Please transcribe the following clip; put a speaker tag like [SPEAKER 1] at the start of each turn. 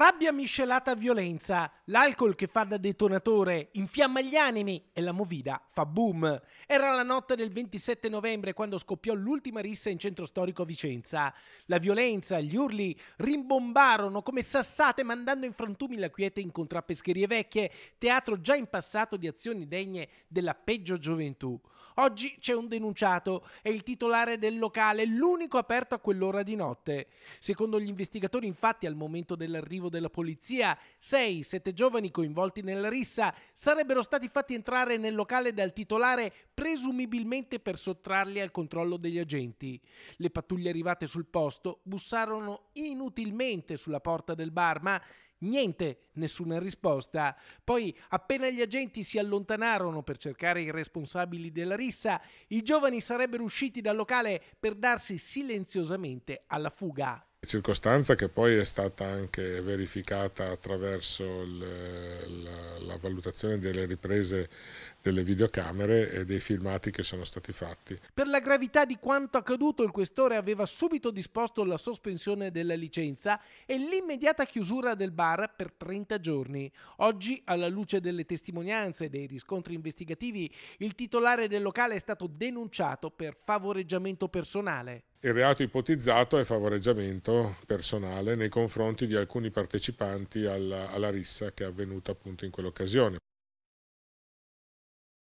[SPEAKER 1] Rabbia miscelata a violenza, l'alcol che fa da detonatore, infiamma gli animi e la movida fa boom. Era la notte del 27 novembre quando scoppiò l'ultima rissa in centro storico a Vicenza. La violenza, gli urli rimbombarono come sassate mandando in frantumi la quiete in contrappescherie vecchie, teatro già in passato di azioni degne della peggio gioventù. Oggi c'è un denunciato, è il titolare del locale, l'unico aperto a quell'ora di notte. Secondo gli investigatori infatti al momento dell'arrivo della polizia. Sei, sette giovani coinvolti nella rissa sarebbero stati fatti entrare nel locale dal titolare presumibilmente per sottrarli al controllo degli agenti. Le pattuglie arrivate sul posto bussarono inutilmente sulla porta del bar, ma Niente, nessuna risposta. Poi, appena gli agenti si allontanarono per cercare i responsabili della rissa, i giovani sarebbero usciti dal locale per darsi silenziosamente alla fuga
[SPEAKER 2] circostanza che poi è stata anche verificata attraverso le, la, la, valutazione delle riprese delle videocamere e dei filmati che sono stati fatti.
[SPEAKER 1] Per la gravità di quanto accaduto il questore aveva subito disposto la sospensione della licenza e l'immediata chiusura del bar per 30 giorni. Oggi, alla luce delle testimonianze e dei riscontri investigativi, il titolare del locale è stato denunciato per favoreggiamento personale.
[SPEAKER 2] Il reato ipotizzato è favoreggiamento personale nei confronti di alcuni partecipanti alla, alla rissa che è avvenuta appunto in quell'occasione.